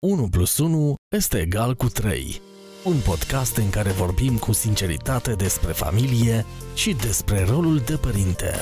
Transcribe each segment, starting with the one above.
1 plus 1 este egal cu 3. Un podcast în care vorbim cu sinceritate despre familie și despre rolul de părinte.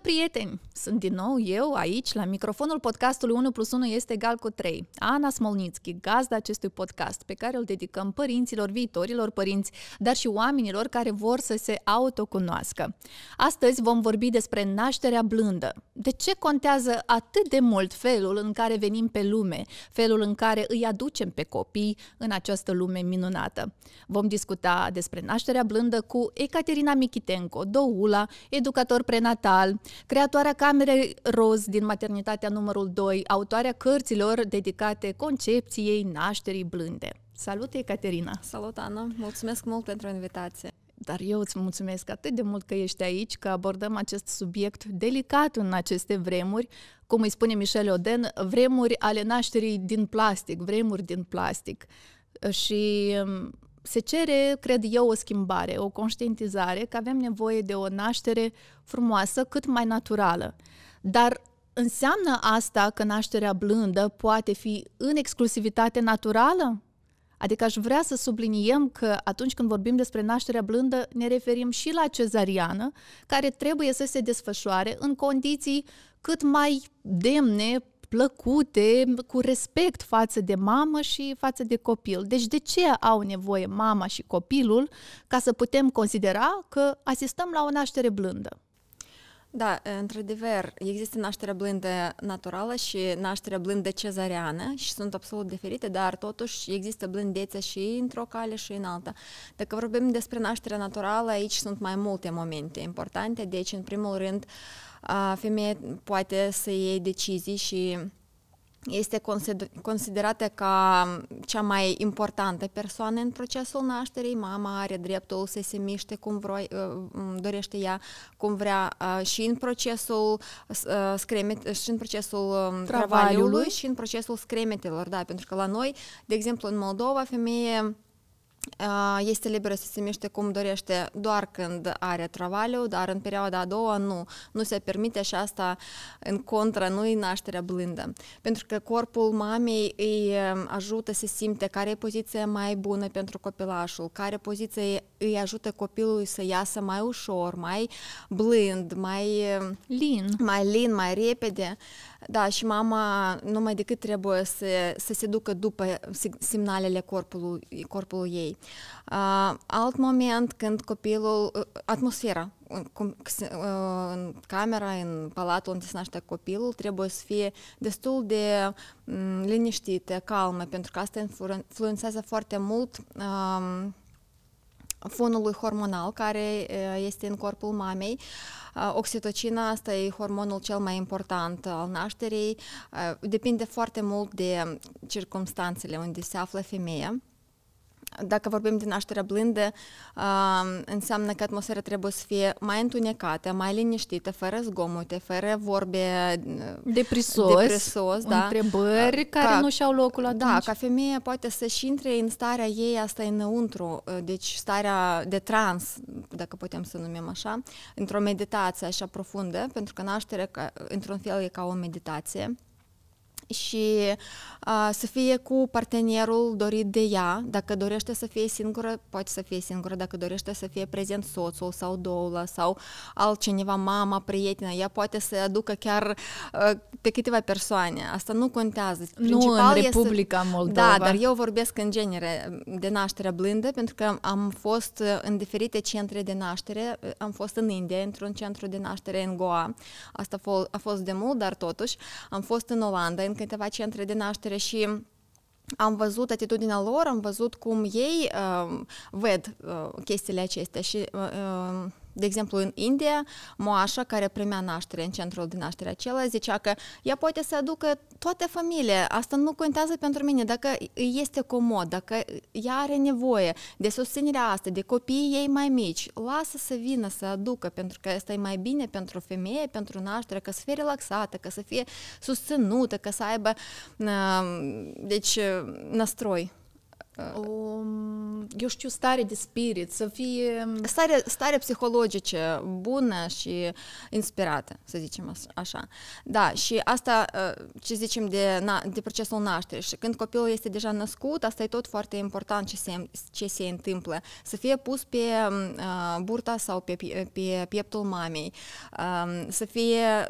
aprieten. Sunt din nou eu aici, la microfonul podcastului 1 plus 1 este egal cu 3. Ana Smolnițchi, gazda acestui podcast, pe care îl dedicăm părinților, viitorilor părinți, dar și oamenilor care vor să se autocunoască. Astăzi vom vorbi despre nașterea blândă. De ce contează atât de mult felul în care venim pe lume, felul în care îi aducem pe copii în această lume minunată? Vom discuta despre nașterea blândă cu Ecaterina Michitenko, doula, educator prenatal, creatoarea care Camere Roz din maternitatea numărul 2, autoarea cărților dedicate concepției nașterii blânde. Salut, Ecaterina! Salut, Ana! Mulțumesc mult pentru invitație! Dar eu îți mulțumesc atât de mult că ești aici, că abordăm acest subiect delicat în aceste vremuri, cum îi spune Michel Oden, vremuri ale nașterii din plastic, vremuri din plastic. Și se cere, cred eu, o schimbare, o conștientizare că avem nevoie de o naștere frumoasă, cât mai naturală. Dar înseamnă asta că nașterea blândă poate fi în exclusivitate naturală? Adică aș vrea să subliniem că atunci când vorbim despre nașterea blândă, ne referim și la cezariană, care trebuie să se desfășoare în condiții cât mai demne plăcute, cu respect față de mamă și față de copil. Deci de ce au nevoie mama și copilul ca să putem considera că asistăm la o naștere blândă? Da, într-adevăr, există nașterea blândă naturală și nașterea blândă cezariană și sunt absolut diferite, dar totuși există blândețe și într-o cale și în alta. Dacă vorbim despre nașterea naturală, aici sunt mai multe momente importante, deci în primul rând uh, femeie poate să iei decizii și este considerată ca cea mai importantă persoană în procesul nașterii. Mama are dreptul să se miște cum vroi, uh, mm, dorește ea, cum vrea uh, și în procesul uh, scremet, și în procesul um, travaliului și în procesul scremetelor, da, pentru că la noi, de exemplu, în Moldova, femeie este liberă să se miște cum dorește doar când are travaliu, dar în perioada a doua nu. Nu se permite și asta în contra, nu e nașterea blândă. Pentru că corpul mamei îi ajută să simte care e poziția mai bună pentru copilașul, care poziție îi ajută copilului să iasă mai ușor, mai blând, mai lin, mai, lin, mai repede. Da, și mama numai decât trebuie să, să se ducă după semnalele corpului, corpului ei ei. Uh, alt moment când copilul, uh, atmosfera, cum, ă, în camera, în palatul unde se naște copilul, trebuie să fie destul de um, liniștită, calmă, pentru că asta influențează foarte mult um, fonului hormonal care ă, este în corpul mamei. Oxitocina asta e hormonul cel mai important al nașterii. Depinde foarte mult de circumstanțele unde se află femeia dacă vorbim de nașterea blândă, înseamnă că atmosfera trebuie să fie mai întunecată, mai liniștită, fără zgomote, fără vorbe uh, deprisos, deprisos da? întrebări care ca, nu și-au locul da, atunci. Da, ca femeia poate să și intre în starea ei asta înăuntru, uh, deci starea de trans, dacă putem să numim așa, într-o meditație așa profundă, pentru că nașterea într-un fel e ca o meditație și uh, să fie cu partenerul dorit de ea. Dacă dorește să fie singură, poate să fie singură. Dacă dorește să fie prezent soțul sau doula sau altcineva, mama, prietena, ea poate să aducă chiar uh, pe câteva persoane. Asta nu contează. Principal nu în Republica este... Moldova. Da, dar eu vorbesc în genere de naștere blândă pentru că am fost în diferite centre de naștere. Am fost în India, într-un centru de naștere în Goa. Asta a fost de mult, dar totuși am fost în Olanda, în câteva centre de naștere și am văzut atitudinea lor, am văzut cum ei uh, văd uh, chestiile acestea și uh, uh de exemplu, în India, moașa care primea naștere în centrul de naștere acela zicea că ea poate să aducă toată familia, asta nu contează pentru mine, dacă este comod, dacă ea are nevoie de susținerea asta, de copiii ei mai mici, lasă să vină să aducă, pentru că asta e mai bine pentru femeie, pentru naștere, că să fie relaxată, că să fie susținută, că să aibă uh, deci, uh, nastroi o, eu știu, stare de spirit, să fie... Stare, stare psihologice bună și inspirată, să zicem așa. Da, și asta, ce zicem, de, de procesul nașterii. Și când copilul este deja născut, asta e tot foarte important ce se, ce se întâmplă. Să fie pus pe uh, burta sau pe, pe pieptul mamei, uh, să fie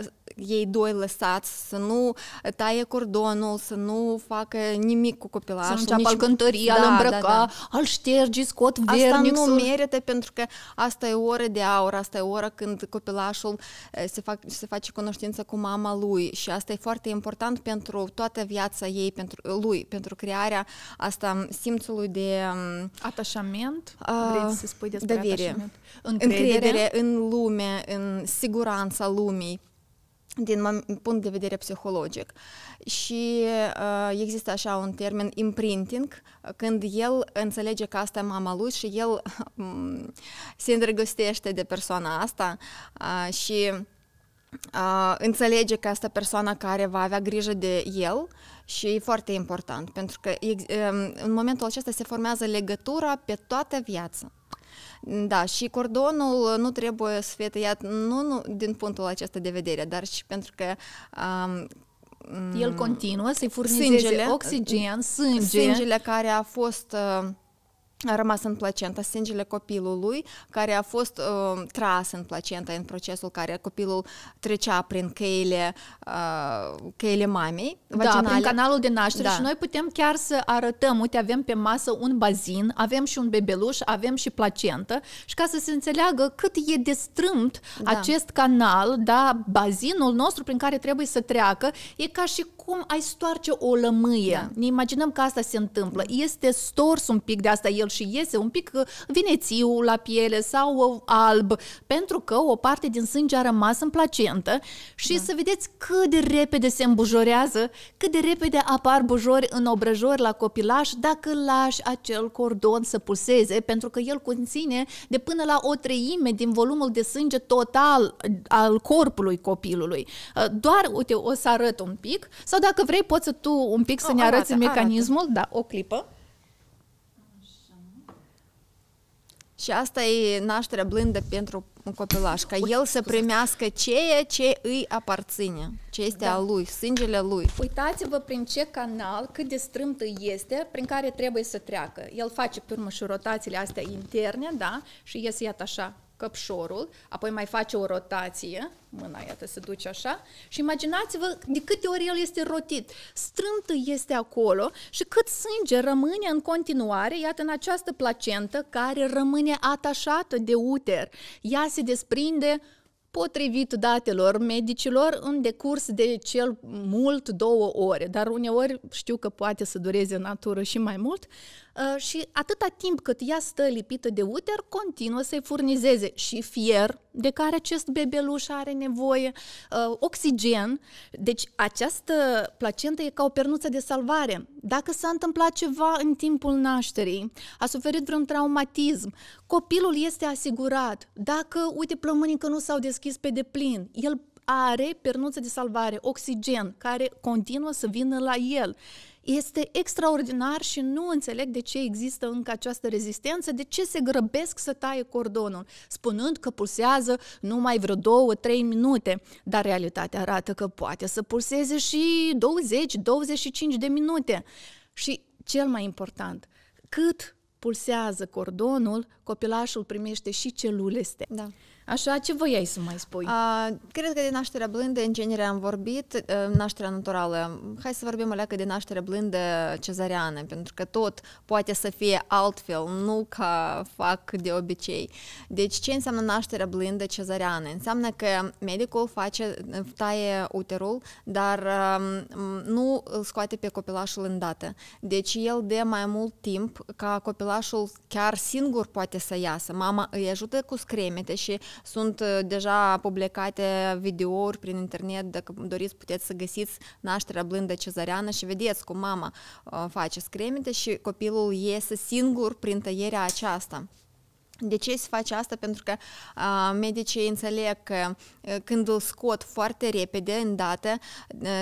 ei doi lăsați, să nu taie cordonul, să nu facă nimic cu copilul. Să nu înceapă nici... da, da, îmbrăca, da, da. al șterge, scot vernixul. Asta nu merită pentru că asta e ora de aur, asta e ora când copilașul eh, se, fac, se face cunoștință cu mama lui și asta e foarte important pentru toată viața ei, pentru eh, lui, pentru crearea asta mm, simțului de... Mm, atașament? Uh, Vrei să spui despre atașament? Încredere. Încredere în lume, în siguranța lumii din punct de vedere psihologic. Și uh, există așa un termen imprinting, când el înțelege că asta e mama lui și el um, se îndrăgostește de persoana asta uh, și uh, înțelege că asta persoana care va avea grijă de el și e foarte important, pentru că um, în momentul acesta se formează legătura pe toată viața. Da, și cordonul uh, nu trebuie să fie tăiat nu, nu din punctul acesta de vedere, dar și pentru că um, el mm, continuă să-i furnizeze sângele, oxigen, sânge. Sângele care a fost uh, a rămas în placentă, sângele copilului care a fost uh, tras în placentă în procesul care copilul trecea prin căile, uh, căile mamei vaginale. Da, prin canalul de naștere da. și noi putem chiar să arătăm, uite, avem pe masă un bazin, avem și un bebeluș, avem și placentă și ca să se înțeleagă cât e de strâmt da. acest canal, da, bazinul nostru prin care trebuie să treacă, e ca și cum ai stoarce o lămâie. Da. Ne imaginăm că asta se întâmplă. Este stors un pic de asta el și iese un pic uh, vinețiu la piele sau uh, alb, pentru că o parte din sânge a rămas în placentă și da. să vedeți cât de repede se îmbujorează, cât de repede apar bujori în obrăjori la copilaș dacă lași acel cordon să pulseze, pentru că el conține de până la o treime din volumul de sânge total uh, al corpului copilului. Doar, uite, o să arăt un pic, sau dacă vrei, poți să tu un pic să o, ne ah, arăți arată, mecanismul. Arată. Da, o clipă. Așa. Și asta e nașterea blândă pentru un copilaș, ca Ui, el să primească ceea ce îi aparține, ce este da. a lui, sângele lui. Uitați-vă prin ce canal, cât de strâmtă este, prin care trebuie să treacă. El face pe urmă și rotațiile astea interne, da, și iese iată așa, căpșorul, apoi mai face o rotație, mâna iată se duce așa, și imaginați-vă de câte ori el este rotit, strântă este acolo și cât sânge rămâne în continuare, iată în această placentă care rămâne atașată de uter, ea se desprinde potrivit datelor medicilor în decurs de cel mult două ore, dar uneori știu că poate să dureze natură și mai mult, Ă, și atâta timp cât ea stă lipită de uter, continuă să-i furnizeze și fier de care acest bebeluș are nevoie, ă, oxigen. Deci această placentă e ca o pernuță de salvare. Dacă s-a întâmplat ceva în timpul nașterii, a suferit vreun traumatism, copilul este asigurat. Dacă, uite, plămânii că nu s-au deschis pe deplin, el are pernuță de salvare, oxigen, care continuă să vină la el. Este extraordinar și nu înțeleg de ce există încă această rezistență, de ce se grăbesc să taie cordonul, spunând că pulsează numai vreo două, trei minute, dar realitatea arată că poate să pulseze și 20-25 de minute. Și cel mai important, cât pulsează cordonul, copilașul primește și celuleste. Da. Așa, ce voiai să mai spui? A, cred că de nașterea blândă, în genere, am vorbit, ă, nașterea naturală. Hai să vorbim o leacă de nașterea blândă cezariană, pentru că tot poate să fie altfel, nu ca fac de obicei. Deci, ce înseamnă nașterea blândă cezariană? Înseamnă că medicul face, taie uterul, dar nu îl scoate pe copilașul îndată. Deci, el de mai mult timp ca copilașul chiar singur poate să iasă. Mama îi ajută cu scremete și sunt uh, deja publicate videouri prin internet, dacă doriți puteți să găsiți nașterea blândă cezăreană și vedeți cum mama uh, face scremite și copilul iese singur prin tăierea aceasta. De ce se face asta? Pentru că a, medicii înțeleg că a, când îl scot foarte repede, în a,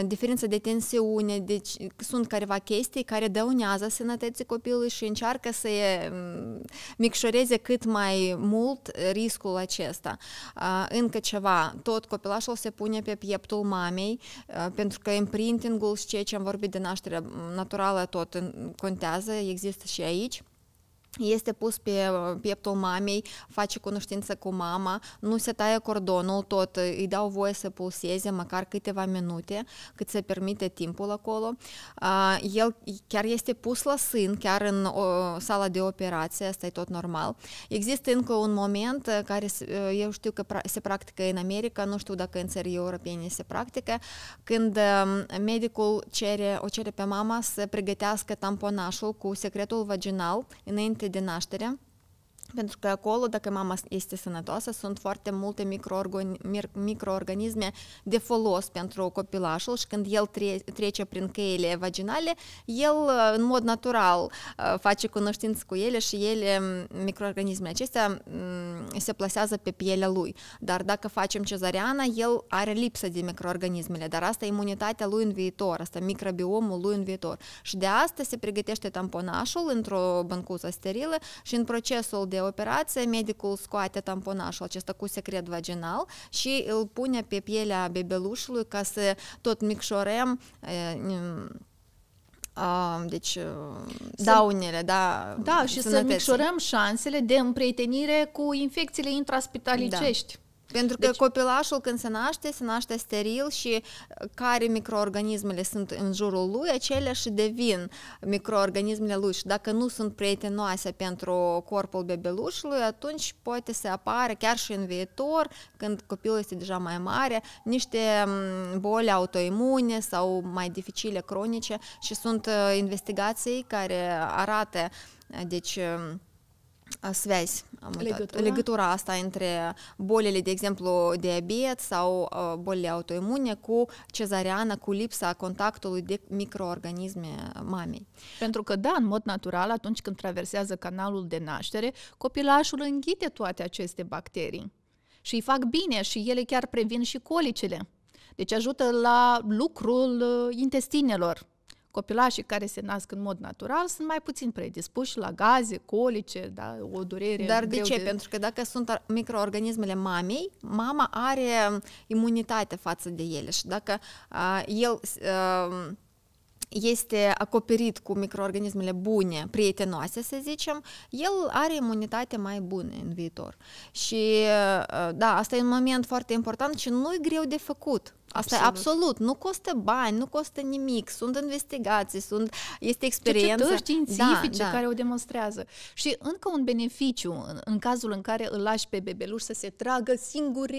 diferența de tensiune, deci sunt careva chestii care dăunează sănătății copilului și încearcă să a, micșoreze cât mai mult riscul acesta. A, încă ceva, tot copilașul se pune pe pieptul mamei, a, pentru că imprintingul și ceea ce am vorbit de naștere naturală tot contează, există și aici este pus pe uh, pieptul mamei, face cunoștință cu mama, nu se taie cordonul tot, îi dau voie să pulseze măcar câteva minute, cât se permite timpul acolo. El chiar este pus la sân, chiar în o sala de operație, asta e tot normal. Există încă un moment uh, care uh, eu știu că se practică în America, nu știu dacă în țări europene se practică, când um, medicul cere, o cere pe mama să pregătească tamponașul cu secretul vaginal înainte didinti din nașterea Pentru că acolo, dacă mama este sănătoasă, sunt foarte multe microorganisme de folos pentru copilașul și când el trece prin căile vaginale, el în mod natural uh, face cunoștință cu ele și ele, microorganismele acestea, se plasează pe pielea lui. Dar dacă facem cezariana, el are lipsă de microorganismele, dar asta e imunitatea lui în viitor, asta microbiomul lui în viitor. Și de asta se pregătește tamponașul într-o băncuță sterilă și în procesul de de operație, medicul scoate tamponașul acesta cu secret vaginal și îl pune pe pielea bebelușului ca să tot micșorem deci să, daunele, da. Da, și să micșorăm șansele de împrietenire cu infecțiile intraspitalicești. Da. Pentru că deci... copilașul când se naște, se naște steril și uh, care microorganismele sunt în jurul lui, acelea și devin microorganismele lui și dacă nu sunt prietenoase pentru corpul bebelușului, atunci poate să apară chiar și în viitor, când copilul este deja mai mare, niște mm, boli autoimune sau mai dificile cronice și sunt uh, investigații care arată uh, deci Связь, am Легатура. asta între bolile, de exemplu, diabet sau bolile autoimune cu cezariană, cu lipsa contactului de microorganisme mamei. Pentru că, da, în mod natural, atunci când traversează canalul de naștere, copilașul înghite toate aceste bacterii și îi fac bine și ele chiar previn și colicele. Deci ajută la lucrul uh, intestinelor, copilașii care se nasc în mod natural sunt mai puțin predispuși la gaze, colice, da, o durere. Dar de ce? De... Pentru că dacă sunt microorganismele mamei, mama are um, imunitate față de ele și dacă uh, el uh, este acoperit cu microorganismele bune, prietenoase, să zicem, el are imunitate mai bună în viitor. Și uh, da, asta e un moment foarte important și nu e greu de făcut. Asta absolut. e absolut. Nu costă bani, nu costă nimic. Sunt investigații, sunt, este experiență. Cercetări științifice da, da. care o demonstrează. Și încă un beneficiu în, în cazul în care îl lași pe bebeluș să se tragă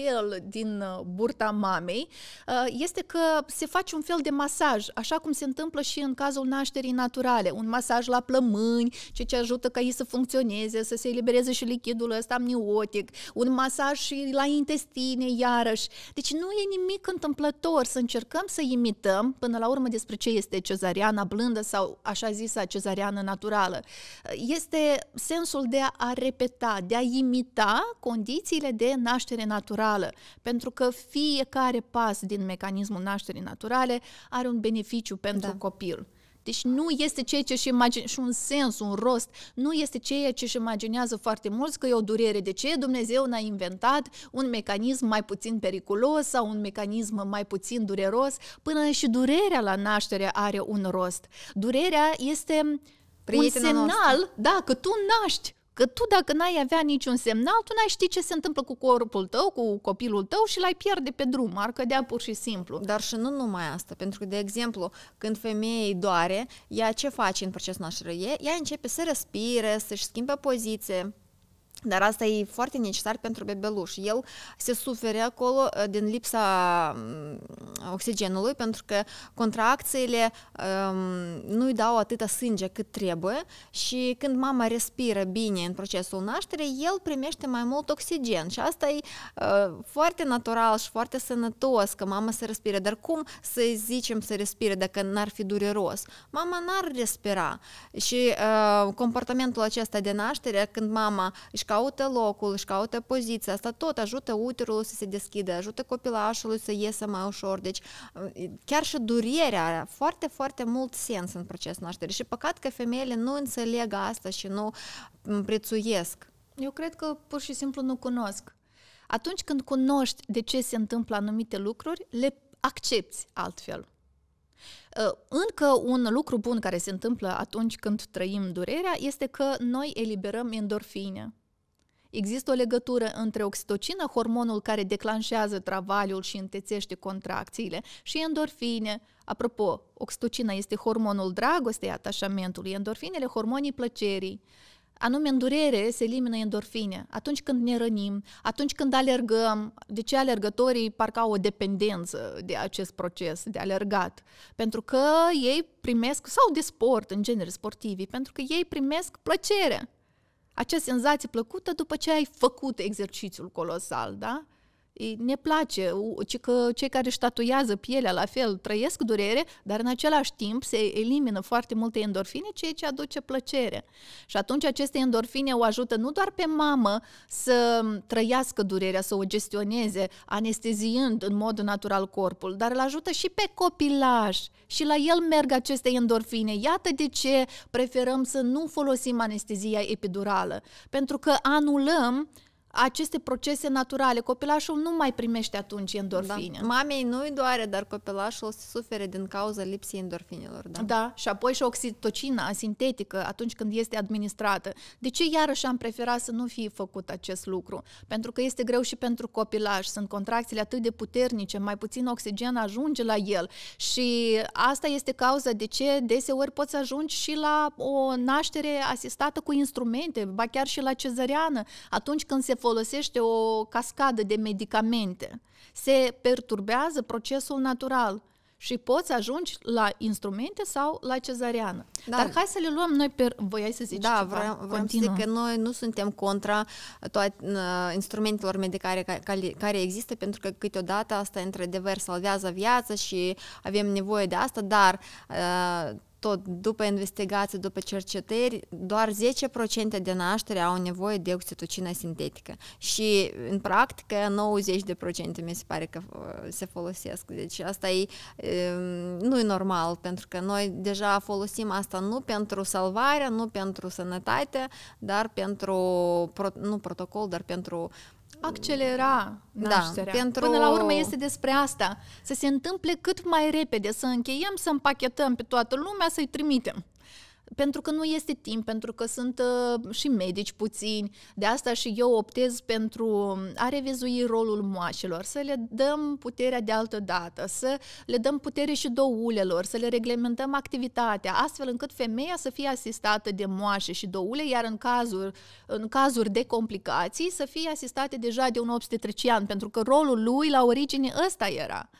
el din uh, burta mamei, uh, este că se face un fel de masaj, așa cum se întâmplă și în cazul nașterii naturale. Un masaj la plămâni, ce ce ajută ca ei să funcționeze, să se elibereze și lichidul ăsta amniotic, un masaj și la intestine, iarăși. Deci nu e nimic întâmplat întâmplător să încercăm să imităm, până la urmă despre ce este cezariana blândă sau așa zisa cezariană naturală, este sensul de a repeta, de a imita condițiile de naștere naturală, pentru că fiecare pas din mecanismul nașterii naturale are un beneficiu pentru da. copil. Deci nu este ceea ce își imaginează, și un sens, un rost, nu este ceea ce își imaginează foarte mulți că e o durere. De ce Dumnezeu n-a inventat un mecanism mai puțin periculos sau un mecanism mai puțin dureros? Până și durerea la naștere are un rost. Durerea este un semnal, da, că tu naști Că tu dacă n-ai avea niciun semnal, tu n-ai ști ce se întâmplă cu corpul tău, cu copilul tău și l-ai pierde pe drum, ar cădea pur și simplu. Dar și nu numai asta, pentru că, de exemplu, când femeia îi doare, ea ce face în procesul nașterii? Ea începe să respire, să-și schimbe poziție, dar asta e foarte necesar pentru bebeluș. El se suferă acolo uh, din lipsa mm, oxigenului pentru că contracțiile um, nu-i dau atâta sânge cât trebuie și când mama respiră bine în procesul nașterii, el primește mai mult oxigen și asta e uh, foarte natural și foarte sănătos că mama să respire. Dar cum să zicem să respire dacă n-ar fi dureros? Mama n-ar respira și uh, comportamentul acesta de naștere când mama își caută locul, își caută poziția, asta tot ajută uterul să se deschidă, ajută copilașului să iasă mai ușor, deci uh, chiar și durierea are foarte, foarte mult sens în procesul nașterii și păcat că femeile nu înțeleg asta și nu prețuiesc. Eu cred că pur și simplu nu cunosc. Atunci când cunoști de ce se întâmplă anumite lucruri, le accepti altfel. Uh, încă un lucru bun care se întâmplă atunci când trăim durerea este că noi eliberăm endorfine. Există o legătură între oxitocină, hormonul care declanșează travaliul și întețește contracțiile, și endorfine. Apropo, oxitocina este hormonul dragostei, atașamentului, endorfinele hormonii plăcerii. Anume, în durere se elimină endorfine atunci când ne rănim, atunci când alergăm. De ce alergătorii parcă au o dependență de acest proces de alergat? Pentru că ei primesc, sau de sport, în genere sportivi, pentru că ei primesc plăcere acea senzație plăcută după ce ai făcut exercițiul colosal, da? ne place, ci că cei care își tatuiază pielea la fel trăiesc durere, dar în același timp se elimină foarte multe endorfine, ceea ce aduce plăcere. Și atunci aceste endorfine o ajută nu doar pe mamă să trăiască durerea, să o gestioneze, anesteziând în mod natural corpul, dar îl ajută și pe copilaj și la el merg aceste endorfine. Iată de ce preferăm să nu folosim anestezia epidurală, pentru că anulăm aceste procese naturale. Copilașul nu mai primește atunci endorfine. Da. Mamei nu-i doare, dar copilașul se sufere din cauza lipsii endorfinilor. Da. da, și apoi și oxitocina sintetică atunci când este administrată. De ce iarăși am preferat să nu fie făcut acest lucru? Pentru că este greu și pentru copilaș. Sunt contracțiile atât de puternice, mai puțin oxigen ajunge la el și asta este cauza de ce deseori poți ajunge și la o naștere asistată cu instrumente, ba chiar și la cezăreană, atunci când se folosește o cascadă de medicamente, se perturbează procesul natural și poți ajunge la instrumente sau la cezariană. Da. Dar hai să le luăm noi pe... Voiai să zici Da, ceva? vreau, vreau să zic că noi nu suntem contra toate uh, instrumentelor medicare care, care există, pentru că câteodată asta într-adevăr salvează viața și avem nevoie de asta, dar uh, tot, după investigații, după cercetări, doar 10% de naștere au nevoie de oxitocină sintetică și, în practică, 90% mi se pare că uh, se folosesc. Deci asta e, um, nu e normal, pentru că noi deja folosim asta nu pentru salvarea, nu pentru sănătate, dar pentru, nu protocol, dar pentru uh, accelera da, nașterea. Da, pentru... Până la urmă este despre asta. Să se întâmple cât mai repede, să încheiem, să împachetăm pe toată lumea, să-i trimitem pentru că nu este timp, pentru că sunt uh, și medici puțini, de asta și eu optez pentru a revizui rolul moașilor, să le dăm puterea de altă dată, să le dăm putere și doulelor, să le reglementăm activitatea, astfel încât femeia să fie asistată de moașe și doule, iar în cazuri, în cazuri de complicații să fie asistate deja de un obstetrician, pentru că rolul lui la origine ăsta era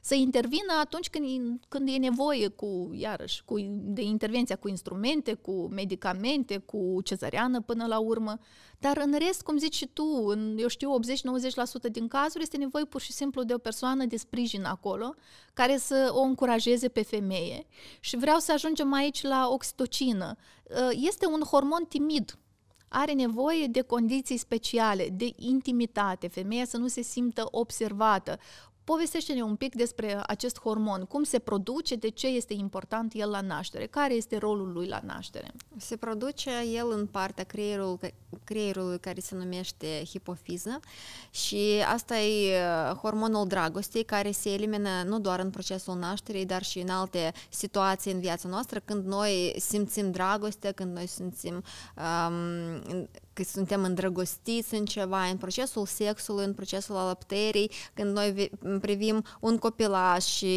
să intervină atunci când, când e nevoie cu, iarăși, cu, de intervenția cu instrumente, cu medicamente, cu cezăreană până la urmă. Dar în rest, cum zici și tu, în, eu știu, 80-90% din cazuri este nevoie pur și simplu de o persoană de sprijin acolo, care să o încurajeze pe femeie. Și vreau să ajungem aici la oxitocină. Uh, este un hormon timid, are nevoie de condiții speciale, de intimitate, femeia să nu se simtă observată. Povestește-ne un pic despre acest hormon, cum se produce, de ce este important el la naștere, care este rolul lui la naștere? Se produce el în partea creierului, creierului care se numește hipofiză și asta e uh, hormonul dragostei care se elimină nu doar în procesul nașterii, dar și în alte situații în viața noastră, când noi simțim dragoste, când noi simțim um, că suntem îndrăgostiți în ceva, în procesul sexului, în procesul alăpterii, când noi privim un copilaș și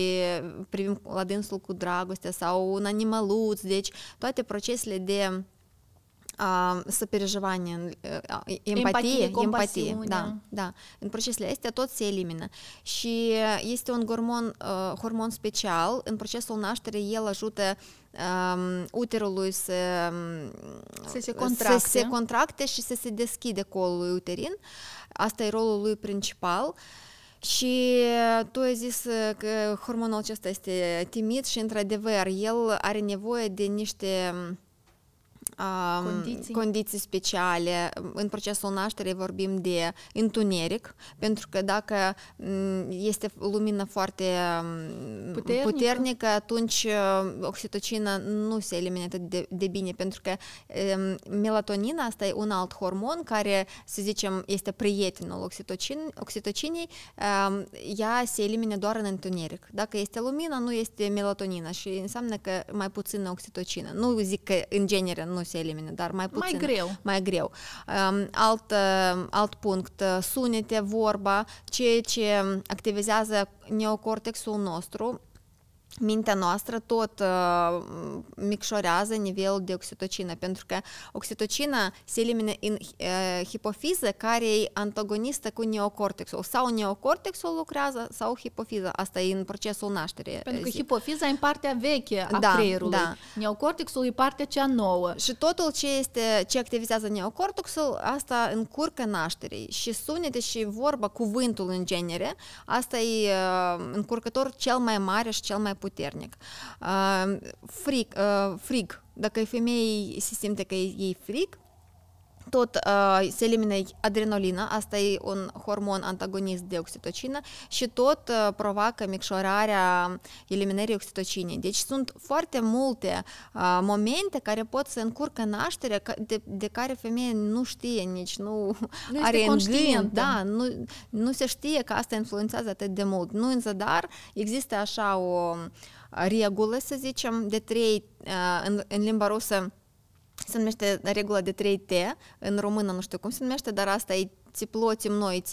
privim la dânsul cu dragoste sau un animăluț, deci toate procesele de uh, empatie, empatie, empatie da, da. În procesele astea tot se elimină. Și este un hormon, uh, hormon special, în procesul nașterii el ajută uh, um, uterului să, să, se contracte. să se contracte și să se deschide colul uterin. Asta e rolul lui principal. Și tu ai zis că hormonul acesta este timid și, într-adevăr, el are nevoie de niște condiții. condiții speciale. În procesul nașterii vorbim de întuneric, pentru că dacă mm, este lumină foarte mm, puternică, puternică atunci uh, oxitocina nu se atât de, de bine, pentru că um, melatonina asta e un alt hormon care, să zicem, este prietenul oxitocin, oxitocinii, um, ea se elimine doar în întuneric. Dacă este lumină, nu este melatonina și înseamnă că mai puțină oxitocină. Nu zic că în genere nu nu se elimină, dar mai puțin. Mai greu. Mai greu. Alt, alt punct, sunete, vorba, ceea ce activizează neocortexul nostru, mintea noastră tot uh, micșorează nivelul de oxitocină, pentru că oxitocina se elimină în uh, hipofiză care e antagonistă cu neocortexul. Sau neocortexul lucrează sau hipofiza. Asta e în procesul nașterii. Pentru că hipofiza e în partea veche a da, creierului. Da. Neocortexul e partea cea nouă. Și totul ce, este, ce activizează neocortexul, asta încurcă nașterii. Și sunete și vorba, cuvântul în genere, asta e uh, încurcător cel mai mare și cel mai puternic. Fric, uh, frig, dacă femeii se simte că e frig, tot uh, se elimină adrenalina, asta e un hormon antagonist de oxitocină și tot uh, provoacă micșorarea eliminării oxitocinei. Deci sunt foarte multe uh, momente care pot să încurcă nașterea de, de care femeia nu știe nici, nu, nu are în gând, da, nu, nu se știe că asta influențează atât de mult. Nu în zadar există așa o regulă, să zicem, de trei uh, în, în limba rusă se numește regula de 3T, în română nu știu cum se numește, dar asta e teplo, temno и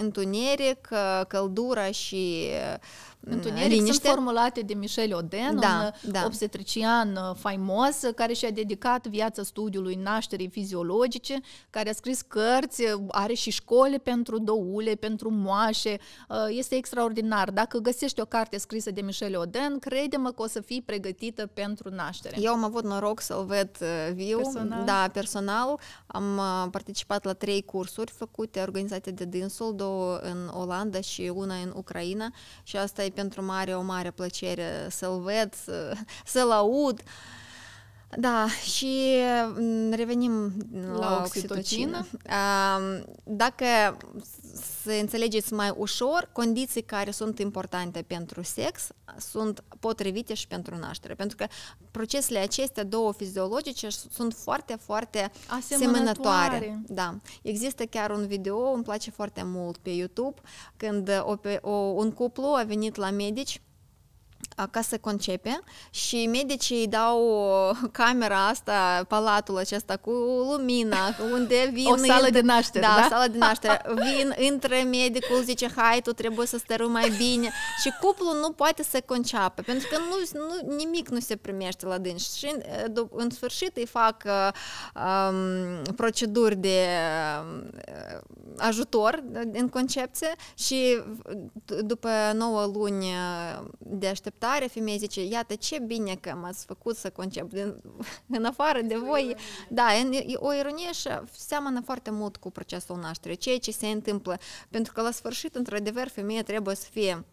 întuneric, căldură și Întuneric liniște. sunt formulate de Michel Oden, da, un uh, da. obstetrician uh, faimos uh, care și-a dedicat viața studiului nașterii fiziologice, care a scris cărți, are și școli pentru doule, pentru moașe. Este extraordinar. Dacă găsești o carte scrisă de Michel Oden, crede-mă că o să fii pregătită pentru naștere. Eu am avut noroc să o ved viu, personal. da, personal. Am participat la trei cursuri făcute, organizate de dânsul, două în Olanda și una în Ucraina și asta e pentru mare o mare plăcere să-l văd, să, l aud. Da, și mm, revenim mm, la oxitocină. Dacă să înțelegeți mai ușor, condiții care sunt importante pentru sex sunt potrivite și pentru naștere, pentru că procesele acestea două fiziologice sunt foarte, foarte asemănătoare. Da. Există chiar un video, îmi place foarte mult pe YouTube, când o, o, un cuplu a venit la medici ca să concepe și medicii îi dau uh, camera asta, palatul acesta cu lumina, unde vin... O sală de naștere, da? Da, sală de naștere. Vin între medicul, zice, hai, tu trebuie să stărui mai bine și cuplul nu poate să conceapă, pentru că nu, nu, nimic nu se primește la dâns. Și uh, în, sfârșit îi fac uh, um, proceduri de ajutor în concepție și după 9 luni de așteptare așteptare, femeia zice, iată ce bine că m-ați făcut să concep din, în afară de voi. Da, da e o ironie și seamănă foarte mult cu procesul nașterii, ceea ce se întâmplă, pentru că la sfârșit, într-adevăr, femeia trebuie să fie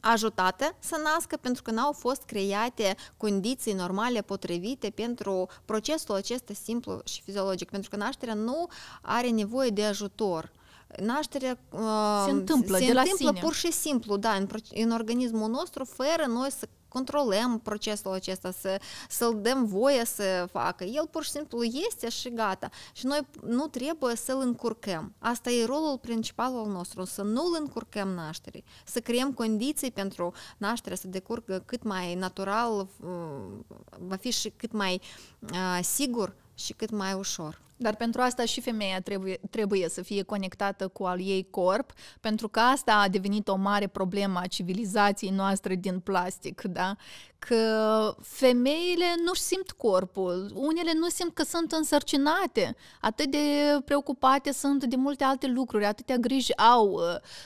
ajutate să nască pentru că n-au fost create condiții normale potrivite pentru procesul acesta simplu și fiziologic, pentru că nașterea nu are nevoie de ajutor nașterea uh, se întâmplă, se de întâmplă la sine. pur și simplu, da, în, în organismul nostru, fără noi să controlăm procesul acesta, să, să-l dăm voie să facă. El pur și simplu este și gata. Și noi nu trebuie să-l încurcăm. Asta e rolul principal al nostru, să nu-l încurcăm nașterii, să creăm condiții pentru nașterea să decurgă cât mai natural, uh, va fi și cât mai uh, sigur și cât mai ușor. Dar pentru asta și femeia trebuie, trebuie să fie conectată cu al ei corp, pentru că asta a devenit o mare problemă a civilizației noastre din plastic, da? că femeile nu-și simt corpul, unele nu simt că sunt însărcinate, atât de preocupate sunt de multe alte lucruri, atâtea griji au,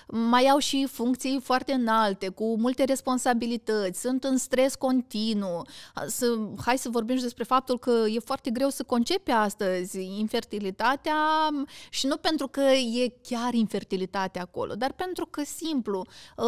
mai au și funcții foarte înalte, cu multe responsabilități, sunt în stres continuu. hai să vorbim și despre faptul că e foarte greu să concepe astăzi infertilitatea și nu pentru că e chiar infertilitatea acolo, dar pentru că simplu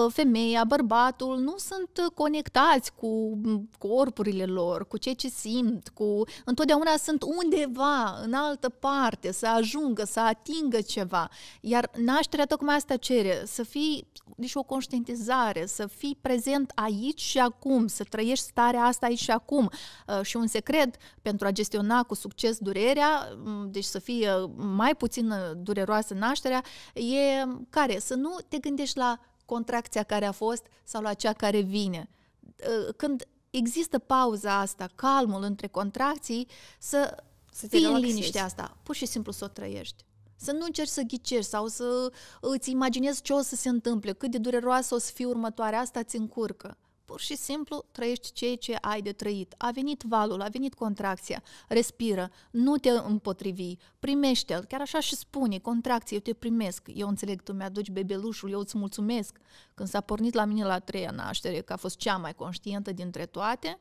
femeia, bărbatul nu sunt conectați cu corpurile lor, cu ceea ce simt, cu întotdeauna sunt undeva, în altă parte, să ajungă, să atingă ceva. Iar nașterea tocmai asta cere, să fii deci o conștientizare, să fii prezent aici și acum, să trăiești starea asta aici și acum. Uh, și un secret pentru a gestiona cu succes durerea, deci să fie uh, mai puțin uh, dureroasă nașterea, e care? Să nu te gândești la contracția care a fost sau la cea care vine, Uh, când există pauza asta, calmul între contracții, să, să fii în liniștea asta, pur și simplu să o trăiești. Să nu încerci să ghicești sau să îți imaginezi ce o să se întâmple, cât de dureroasă o să fie următoarea asta, ți încurcă pur și simplu trăiești ceea ce ai de trăit. A venit valul, a venit contracția, respiră, nu te împotrivi, primește-l, chiar așa și spune, contracție, eu te primesc, eu înțeleg, tu mi-aduci bebelușul, eu îți mulțumesc. Când s-a pornit la mine la treia naștere, că a fost cea mai conștientă dintre toate,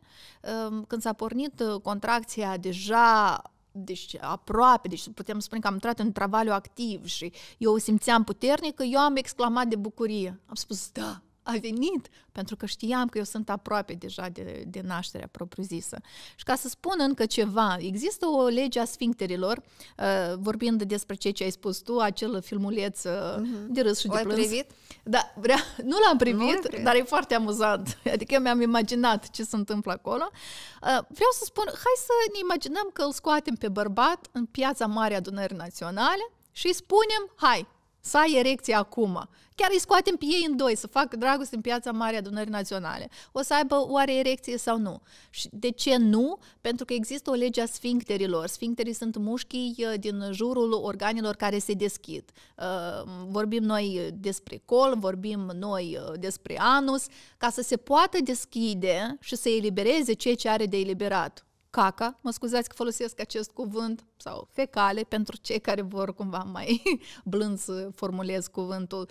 um, când s-a pornit uh, contracția deja deci aproape, deci putem spune că am intrat în travaliu activ și eu o simțeam puternică, eu am exclamat de bucurie. Am spus, da, a venit, pentru că știam că eu sunt aproape deja de, de nașterea propriu-zisă. Și ca să spun încă ceva, există o lege a sfincterilor, uh, vorbind despre ce ce ai spus tu, acel filmuleț uh, uh-huh. de râs și L-ai de plâns. privit? Da, vrea, nu l-am privit, nu dar e foarte amuzant. Adică eu mi-am imaginat ce se întâmplă acolo. Uh, vreau să spun, hai să ne imaginăm că îl scoatem pe bărbat în piața Marea adunării naționale și îi spunem, hai, să ai erecție acum. Chiar îi scoatem pe ei în doi să facă dragoste în piața mare adunării naționale. O să aibă oare erecție sau nu? Și de ce nu? Pentru că există o lege a sfincterilor. Sfincterii sunt mușchii uh, din jurul organelor care se deschid. Uh, vorbim noi despre col, vorbim noi uh, despre anus. Ca să se poată deschide și să elibereze ceea ce are de eliberat caca, mă scuzați că folosesc acest cuvânt, sau fecale, pentru cei care vor cumva mai blând să formulez cuvântul,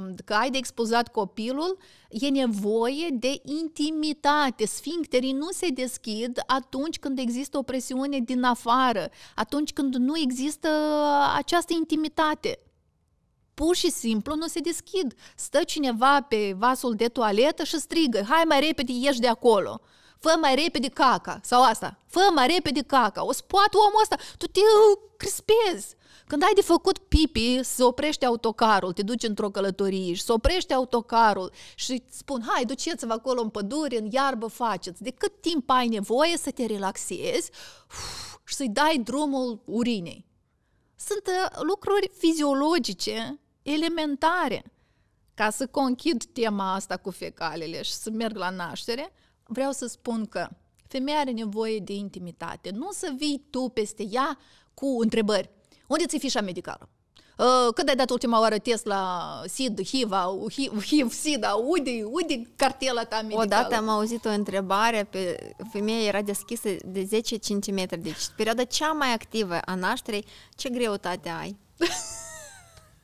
um, că ai de expuzat copilul, e nevoie de intimitate. Sfincterii nu se deschid atunci când există o presiune din afară, atunci când nu există această intimitate pur și simplu nu se deschid. Stă cineva pe vasul de toaletă și strigă, hai mai repede ieși de acolo fă mai repede caca, sau asta, fă mai repede caca, o scoate omul ăsta, tu te crispezi. Când ai de făcut pipi, se oprește autocarul, te duci într-o călătorie și se oprește autocarul și îți spun, hai, duceți-vă acolo în pădure, în iarbă faceți. De cât timp ai nevoie să te relaxezi și să-i dai drumul urinei? Sunt uh, lucruri fiziologice, elementare. Ca să conchid tema asta cu fecalele și să merg la naștere – vreau să spun că femeia are nevoie de intimitate. Nu să vii tu peste ea cu întrebări. Unde ți-e fișa medicală? Uh, când ai dat ultima oară test la SID, HIV, HIV, Sid, unde, unde cartela ta medicală? Odată am auzit o întrebare, pe, femeia era deschisă de 10 cm, deci perioada cea mai activă a nașterii, ce greutate ai?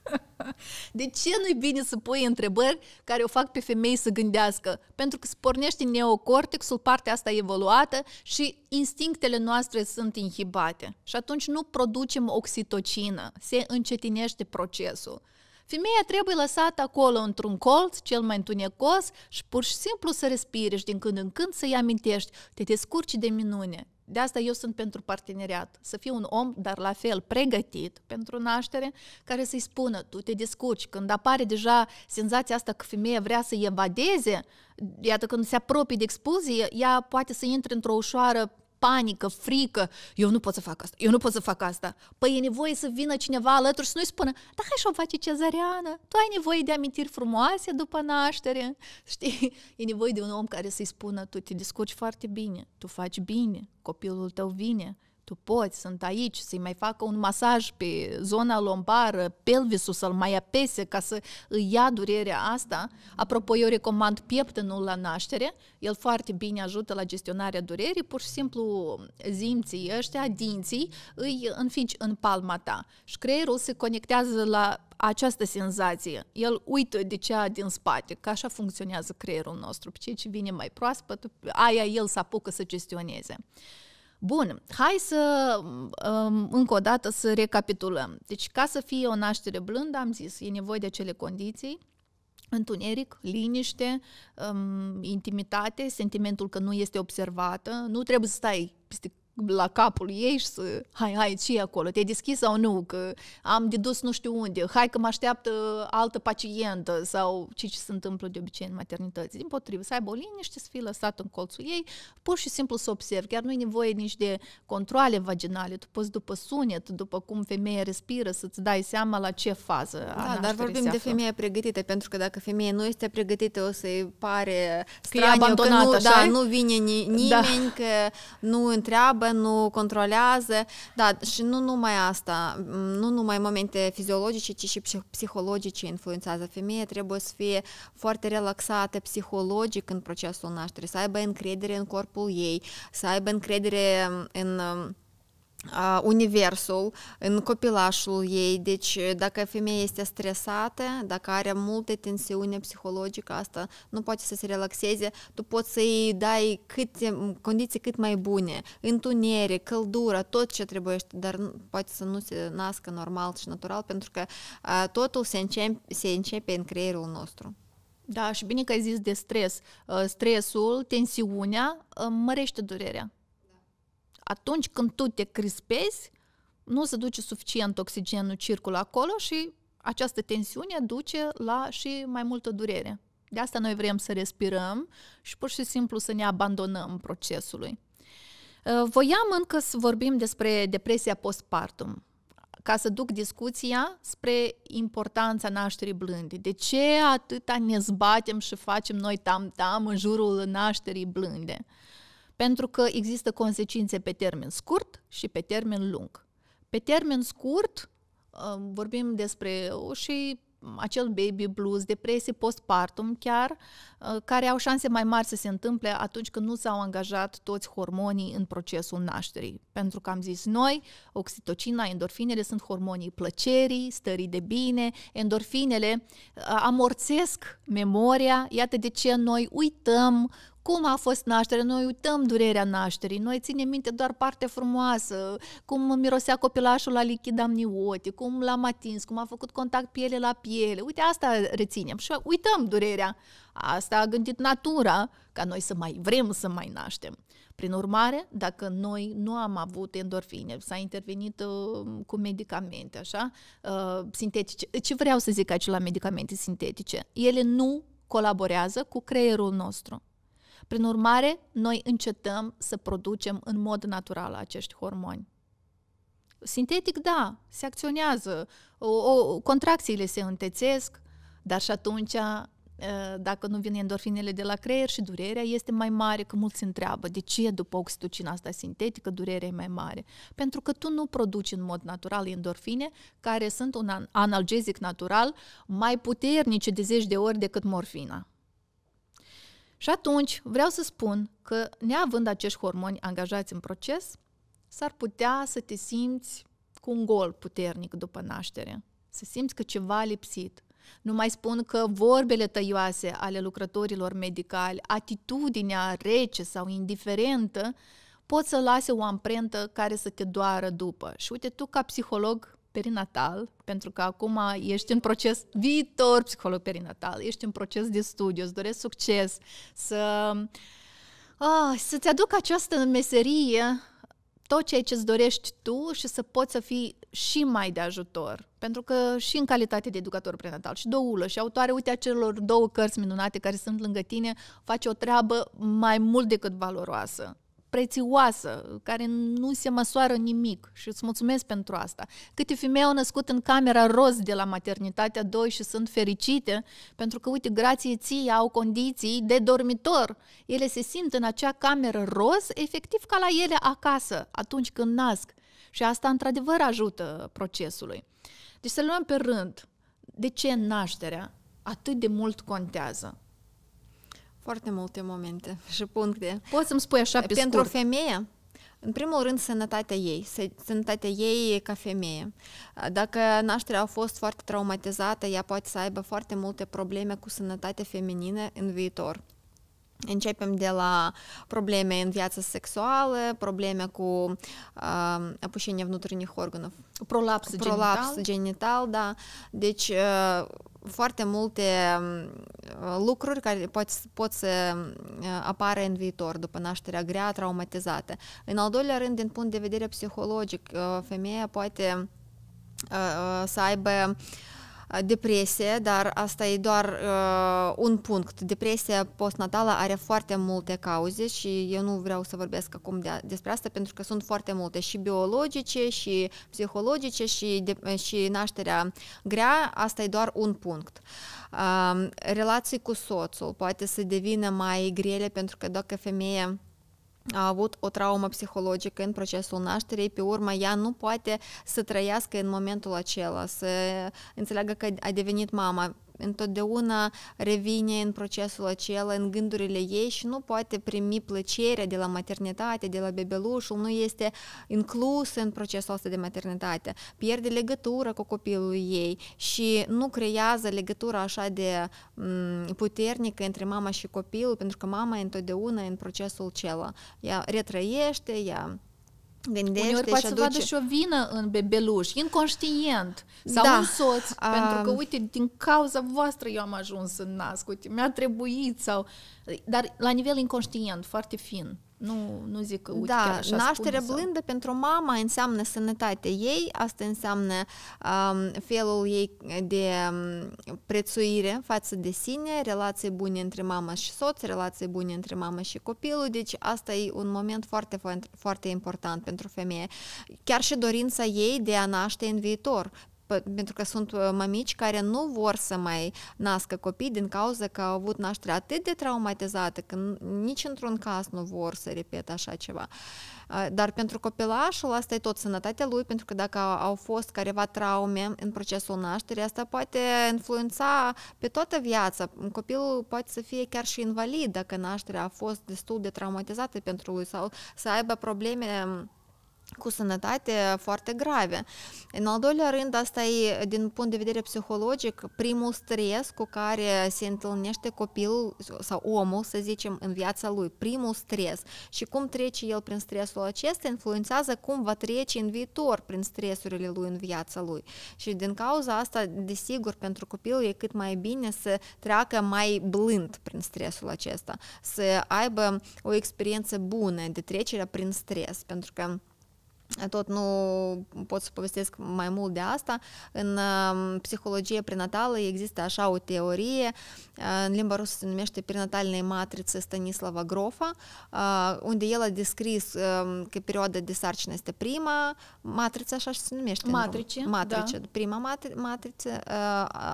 De ce nu-i bine să pui întrebări care o fac pe femei să gândească? Pentru că pornește neocortexul, partea asta evoluată și instinctele noastre sunt inhibate. Și atunci nu producem oxitocină, se încetinește procesul. Femeia trebuie lăsată acolo într-un colț, cel mai întunecos, și pur și simplu să respiri și din când în când să-i amintești, te descurci de minune, de asta eu sunt pentru parteneriat. Să fie un om, dar la fel, pregătit pentru naștere, care să-i spună, tu te descurci. Când apare deja senzația asta că femeia vrea să evadeze, iată, când se apropie de expulzie, ea poate să intre într-o ușoară panică, frică, eu nu pot să fac asta, eu nu pot să fac asta. Păi e nevoie să vină cineva alături și să nu-i spună, da, hai și-o face cezăreană, tu ai nevoie de amintiri frumoase după naștere, știi? E nevoie de un om care să-i spună, tu te descurci foarte bine, tu faci bine, copilul tău vine, tu poți, sunt aici, să-i mai facă un masaj pe zona lombară, pelvisul să-l mai apese ca să îi ia durerea asta. Apropo, eu recomand pieptenul la naștere, el foarte bine ajută la gestionarea durerii, pur și simplu zimții ăștia, dinții, îi înfici în palma ta și creierul se conectează la această senzație. El uită de cea din spate, că așa funcționează creierul nostru. Pe ce vine mai proaspăt, aia el să apucă să gestioneze. Bun, hai să um, încă o dată să recapitulăm. Deci ca să fie o naștere blândă, am zis, e nevoie de cele condiții, întuneric, liniște, um, intimitate, sentimentul că nu este observată, nu trebuie să stai peste la capul ei și să, hai, hai, ce e acolo, te-ai deschis sau nu, că am de dus nu știu unde, hai că mă așteaptă altă pacientă sau ce ce se întâmplă de obicei în maternități. Din potrivă, să aibă o liniște, să fie lăsat în colțul ei, pur și simplu să observ, Chiar nu e nevoie nici de controle vaginale, tu poți după sunet, după cum femeia respiră, să-ți dai seama la ce fază Da, dar vorbim de femeie pregătită, pentru că dacă femeia nu este pregătită, o să-i pare straniu, că, că nu, da, nu vine da. nimeni, da. că nu întreabă slabă, nu controlează, da, și nu numai asta, nu numai momente fiziologice, ci și psihologice influențează. Femeia trebuie să fie foarte relaxată psihologic în procesul nașterii, să aibă încredere în corpul ei, să aibă încredere în universul, în copilașul ei. Deci dacă femeia este stresată, dacă are multă tensiune psihologică, asta nu poate să se relaxeze, tu poți să-i dai câte, condiții cât mai bune, întunere, căldură, tot ce trebuie, dar poate să nu se nască normal și natural, pentru că totul se începe, se începe în creierul nostru. Da, și bine că ai zis de stres. Stresul, tensiunea mărește durerea atunci când tu te crispezi, nu se duce suficient oxigenul circulă acolo și această tensiune duce la și mai multă durere. De asta noi vrem să respirăm și pur și simplu să ne abandonăm procesului. Uh, voiam încă să vorbim despre depresia postpartum, ca să duc discuția spre importanța nașterii blânde. De ce atâta ne zbatem și facem noi tam-tam în jurul nașterii blânde? Uh, pentru că există consecințe pe termen scurt și pe termen lung. Pe termen scurt, uh, vorbim despre uh, și acel baby blues, depresie postpartum chiar, uh, care au șanse mai mari să se întâmple atunci când nu s-au angajat toți hormonii în procesul nașterii. Pentru că am zis noi, oxitocina, endorfinele sunt hormonii plăcerii, stării de bine, endorfinele amorțesc memoria, iată de ce noi uităm cum a fost nașterea, noi uităm durerea nașterii, noi ținem minte doar partea frumoasă, cum mirosea copilașul la lichid amniotic, cum l-am atins, cum a făcut contact piele la piele. Uite, asta reținem și uităm durerea. Asta a gândit natura, ca noi să mai vrem să mai naștem. Prin urmare, dacă noi nu am avut endorfine, s-a intervenit uh, cu medicamente, așa, uh, sintetice. Ce vreau să zic aici la medicamente sintetice? Ele nu colaborează cu creierul nostru. Prin urmare, noi încetăm să producem în mod natural acești hormoni. Sintetic, da, se acționează, o, o, contracțiile se întețesc, dar și atunci, uh, dacă nu vin endorfinele de la creier și durerea este mai mare, că mulți se întreabă de ce după oxitocina asta sintetică durerea e mai mare. Pentru că tu nu produci în mod natural endorfine, care sunt un analgezic natural mai puternice de zeci de ori decât morfina. Și atunci vreau să spun că neavând acești hormoni angajați în proces, s-ar putea să te simți cu un gol puternic după naștere, să simți că ceva a lipsit. Nu mai spun că vorbele tăioase ale lucrătorilor medicali, atitudinea rece sau indiferentă, pot să lase o amprentă care să te doară după. Și uite, tu ca psiholog perinatal, pentru că acum ești în proces viitor psiholog perinatal, ești în proces de studiu, îți doresc succes, să, oh, să-ți aduc această meserie tot ceea ce îți dorești tu și să poți să fii și mai de ajutor. Pentru că și în calitate de educator prenatal și doulă și autoare, uite acelor două cărți minunate care sunt lângă tine, face o treabă mai mult decât valoroasă prețioasă, care nu se măsoară nimic și îți mulțumesc pentru asta. Câte femei au născut în camera roz de la maternitatea 2 și sunt fericite pentru că, uite, grație ție au condiții de dormitor. Ele se simt în acea cameră roz, efectiv ca la ele acasă, atunci când nasc. Și asta, într-adevăr, ajută procesului. Deci să luăm pe rând. De ce nașterea atât de mult contează? Foarte multe momente și puncte. Poți să-mi spui așa pe Pentru scurt. femeie, în primul rând, sănătatea ei, sănătatea ei ca femeie. Dacă nașterea a fost foarte traumatizată, ea poate să aibă foarte multe probleme cu sănătatea feminină în viitor. Începem de la probleme în viața sexuală, probleme cu uh, apușenia внутренних organelor. Prolaps, Prolaps genital. genital, da. Deci, uh, foarte multe uh, lucruri care pot, pot să uh, apară în viitor după nașterea grea, traumatizată. În al doilea rând, din punct de vedere psihologic, uh, femeia poate uh, să aibă uh, depresie, dar asta e doar uh, un punct. Depresia postnatală are foarte multe cauze și eu nu vreau să vorbesc acum de, despre asta pentru că sunt foarte multe și biologice și psihologice și, de, și nașterea grea, asta e doar un punct. Uh, relații cu soțul poate să devină mai grele pentru că dacă femeia a avut o traumă psihologică în procesul nașterii, pe urmă ea nu poate să trăiască în momentul acela, să înțeleagă că a devenit mama întotdeauna revine în procesul acela, în gândurile ei și nu poate primi plăcerea de la maternitate, de la bebelușul, nu este inclus în procesul ăsta de maternitate. Pierde legătura cu copilul ei și nu creează legătura așa de mm, puternică între mama și copilul, pentru că mama întotdeauna în procesul acela. Ea retrăiește, ea Gândește Uneori poate să aduce... vadă și o vină în bebeluș, inconștient, sau da. un soț, A... pentru că, um, uite, din cauza voastră eu am ajuns în nas, uite, mi-a trebuit, sau... Dar la nivel inconștient, foarte fin. Nu, nu zic că uite, da, chiar așa nașterea spune, blândă sau... pentru mama înseamnă sănătatea ei, asta înseamnă um, felul ei de um, prețuire față de sine, relații bune între mama și soț, relații bune între mama și copilul, deci asta e un moment foarte, foarte important pentru femeie. Chiar și dorința ei de a naște în viitor, pentru că sunt ă, mămici care nu vor să mai nască copii din cauza că au avut naștere atât de traumatizată că nici într-un caz nu vor să repet așa ceva. Ă, dar pentru copilașul asta e tot sănătatea lui, pentru că dacă au fost careva traume în procesul nașterii, asta poate influența pe toată viața. Copilul poate să fie chiar și invalid dacă nașterea a fost destul de traumatizată pentru lui sau să aibă probleme cu sănătate foarte grave. În al doilea rând, asta e din punct de vedere psihologic, primul stres cu care se întâlnește copilul sau omul, să zicem, în viața lui, primul stres și cum trece el prin stresul acesta influențează cum va trece în viitor prin stresurile lui în viața lui. Și din cauza asta, desigur, pentru copil e cât mai bine să treacă mai blând prin stresul acesta, să aibă o experiență bună de trecerea prin stres, pentru că tot nu pot să povestesc mai mult de asta. În psihologie prenatală există așa o teorie, în limba rusă se numește prenatalne matrițe Stanislava Grofa, unde el a descris că perioada de sarcină este prima matriță, așa se numește. Matrice. Matrice, da. prima matriță, ă,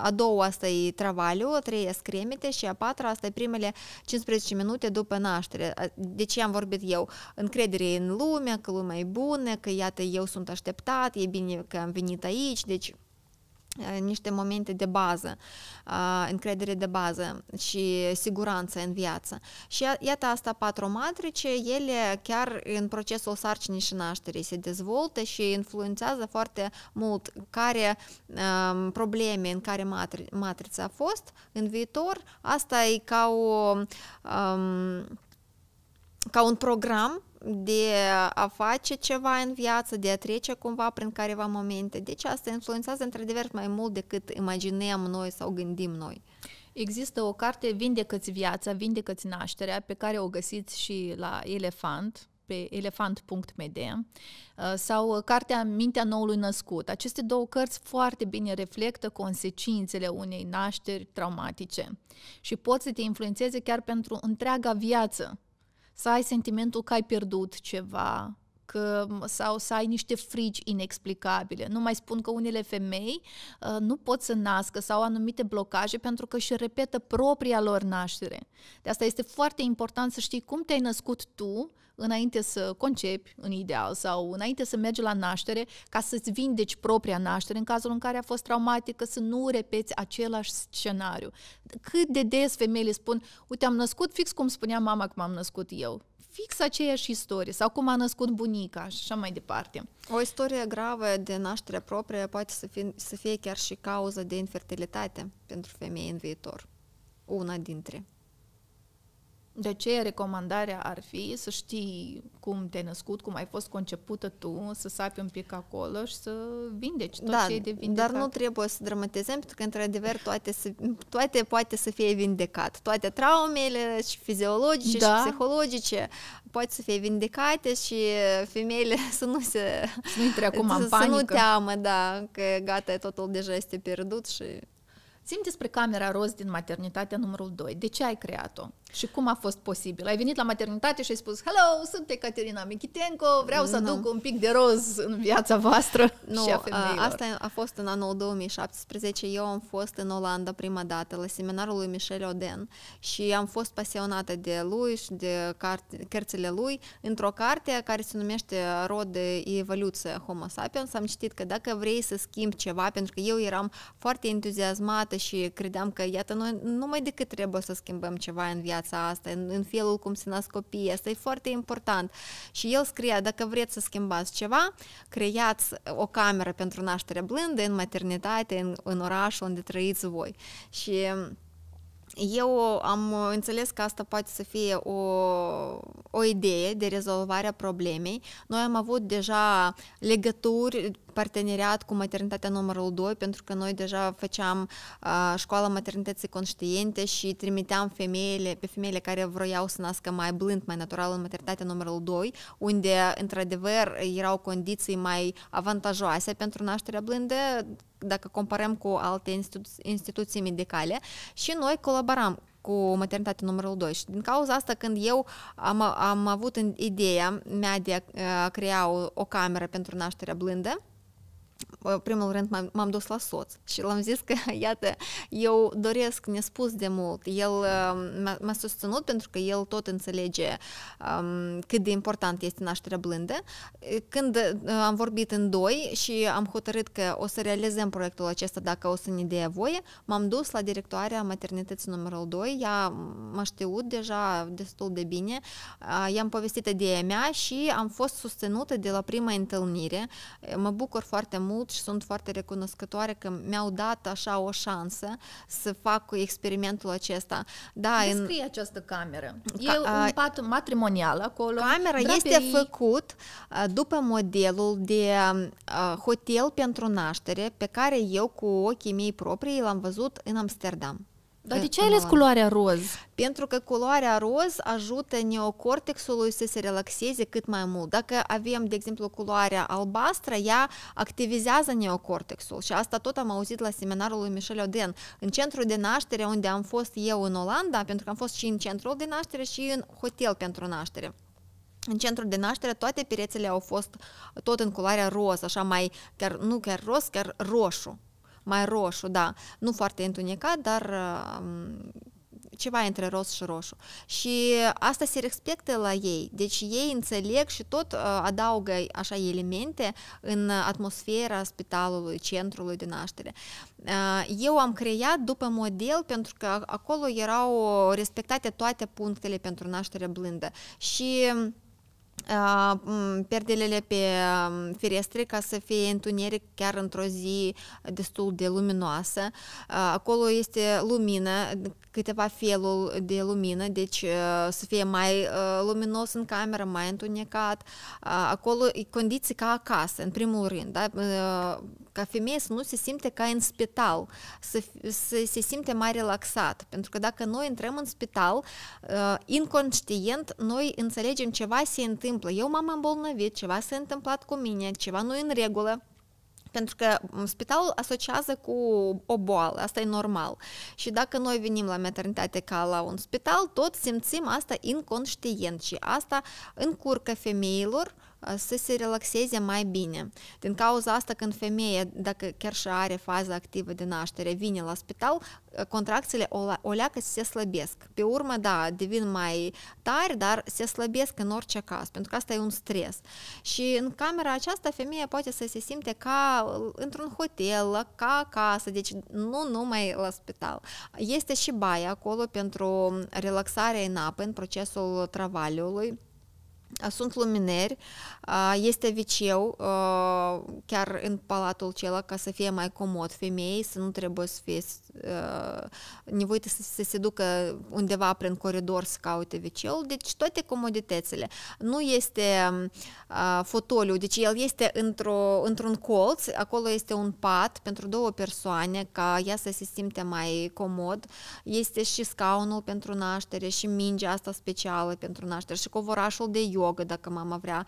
a doua asta e travaliu, a treia scremite și a patra asta e primele 15 minute după naștere. De ce am vorbit eu? Încredere în lume, că lumea e bună, că iată, eu sunt așteptat, e bine că am venit aici, deci niște momente de bază, încredere de bază și siguranță în viață. Și iată asta patru matrice, ele chiar în procesul sarcinii și nașterii se dezvoltă și influențează foarte mult care um, probleme în care matri, matrița a fost în viitor. Asta e ca o um, ca un program de a face ceva în viață, de a trece cumva prin careva momente. Deci asta influențează într-adevăr mai mult decât imaginăm noi sau gândim noi. Există o carte, Vindecă-ți viața, Vindecă-ți nașterea, pe care o găsiți și la Elefant, pe elefant.md uh, sau uh, cartea Mintea noului născut. Aceste două cărți foarte bine reflectă consecințele unei nașteri traumatice și pot să te influențeze chiar pentru întreaga viață să ai sentimentul că ai pierdut ceva, că, sau să ai niște frici inexplicabile. Nu mai spun că unele femei uh, nu pot să nască sau anumite blocaje pentru că își repetă propria lor naștere. De asta este foarte important să știi cum te-ai născut tu înainte să concepi în ideal sau înainte să mergi la naștere ca să-ți vindeci propria naștere în cazul în care a fost traumatică, să nu repeți același scenariu. Cât de des femeile spun, uite, am născut fix cum spunea mama cum am născut eu fix aceeași istorie sau cum a născut bunica și așa mai departe. O istorie gravă de naștere proprie poate să fie, să fie chiar și cauză de infertilitate pentru femei în viitor. Una dintre. De ce recomandarea ar fi să știi cum te-ai născut, cum ai fost concepută tu, să sapi un pic acolo și să vindeci tot da, ce e de vindecat. Dar nu trebuie să dramatizăm, pentru că, într-adevăr, toate, toate poate să fie vindecat. Toate traumele și fiziologice da. și psihologice poate să fie vindecate și femeile să nu se... Să nu intre acum în panică. Să nu teamă, da, că gata, totul deja este pierdut și... simți despre camera roz din maternitatea numărul 2. De ce ai creat-o? Și cum a fost posibil? Ai venit la maternitate și ai spus, hello, sunt Ecaterina Michitenko, vreau să duc un pic de roz în viața voastră no, și a femeilor. Asta a fost în anul 2017. Eu am fost în Olanda prima dată la seminarul lui Michel Oden și am fost pasionată de lui și de carte, cărțile lui într-o carte care se numește Rode Evoluție Homo sapiens. Am citit că dacă vrei să schimbi ceva, pentru că eu eram foarte entuziasmată și credeam că, iată, noi numai decât trebuie să schimbăm ceva în viață viața asta, în, în felul cum se nasc copiii. Asta e foarte important. Și el scria, dacă vreți să schimbați ceva, creați o cameră pentru naștere blândă în maternitate, în, în orașul unde trăiți voi. Și mm, eu am înțeles că asta poate să fie o, o idee de rezolvare a problemei. Noi am avut deja legături parteneriat cu maternitatea numărul 2, pentru că noi deja făceam școala maternității conștiente și trimiteam femeile, pe femeile care vroiau să nască mai blând, mai natural în maternitatea numărul 2, unde, într-adevăr, erau condiții mai avantajoase pentru nașterea blândă, dacă comparăm cu alte institu- instituții medicale și noi colaboram cu maternitatea numărul 2 și din cauza asta când eu am, am avut ideea mea de a crea o, o cameră pentru nașterea blândă, primul rând, m-am dus la soț și l-am zis că, iată, eu doresc nespus de mult. El m-a susținut pentru că el tot înțelege um, cât de important este nașterea blândă. Când am vorbit în doi și am hotărât că o să realizăm proiectul acesta dacă o să ne dea voie, m-am dus la directoarea maternității numărul 2. Ea m-a știut deja destul de bine. I-am povestit ideea mea și am fost susținută de la prima întâlnire. Mă bucur foarte mult și sunt foarte recunoscătoare că mi-au dat așa o șansă să fac experimentul acesta. Da, Descrie în... această cameră. Ca... E un pat matrimonial acolo. Camera draperii... este făcut după modelul de hotel pentru naștere pe care eu cu ochii mei proprii l-am văzut în Amsterdam. Dar de ce ai ales culoarea roz? Pentru că culoarea roz ajută neocortexului să se relaxeze cât mai mult. Dacă avem, de exemplu, culoarea albastră, ea activizează neocortexul și asta tot am auzit la seminarul lui Michel Oden. În centrul de naștere, unde am fost eu în Olanda, pentru că am fost și în centrul de naștere și în hotel pentru naștere în centrul de naștere toate perețele au fost tot în culoarea roz, așa mai, chiar nu chiar roz, chiar roșu mai roșu, da, nu foarte întunecat, dar um, ceva între roz și roșu. Și asta se respectă la ei. Deci ei înțeleg și tot uh, adaugă așa elemente în atmosfera spitalului, centrului de naștere. Uh, eu am creat după model pentru că acolo erau respectate toate punctele pentru naștere blândă. Și um, perdelele pe ferestre ca să fie întuneric chiar într-o zi destul de luminoasă. Acolo este lumină, câteva felul de lumină, deci să fie mai luminos în cameră, mai întunecat. Acolo condiții ca acasă, în primul rând, da? ca femeie să nu se simte ca în spital, să, să se simte mai relaxat. Pentru că dacă noi intrăm în spital, uh, inconștient, noi înțelegem ceva se întâmplă. Eu m-am îmbolnăvit, ceva s-a întâmplat cu mine, ceva nu e în regulă pentru că um, spitalul asociază cu o boală, asta e normal. Și dacă noi venim la maternitate ca la un spital, tot simțim asta inconștient și asta încurcă femeilor să se relaxeze mai bine. Din cauza asta, când femeia, dacă chiar și are faza activă de naștere, vine la spital, contracțiile o leacă se slăbesc. Pe urmă, da, devin mai tari, dar se slăbesc în orice caz, pentru că asta e un stres. Și în camera aceasta, femeia poate să se simte ca într-un hotel, ca acasă, deci nu numai la spital. Este și baia acolo pentru relaxarea în apă, în procesul travaliului, sunt lumineri, este viceu chiar în palatul acela ca să fie mai comod femeii, să nu trebuie să fie nevoite să se ducă undeva prin coridor să caute viceul, deci toate comoditățile. Nu este fotoliu, deci el este într-o, într-un colț, acolo este un pat pentru două persoane ca ea să se simte mai comod, este și scaunul pentru naștere și mingea asta specială pentru naștere și covorașul de iubire yoga, dacă mama vrea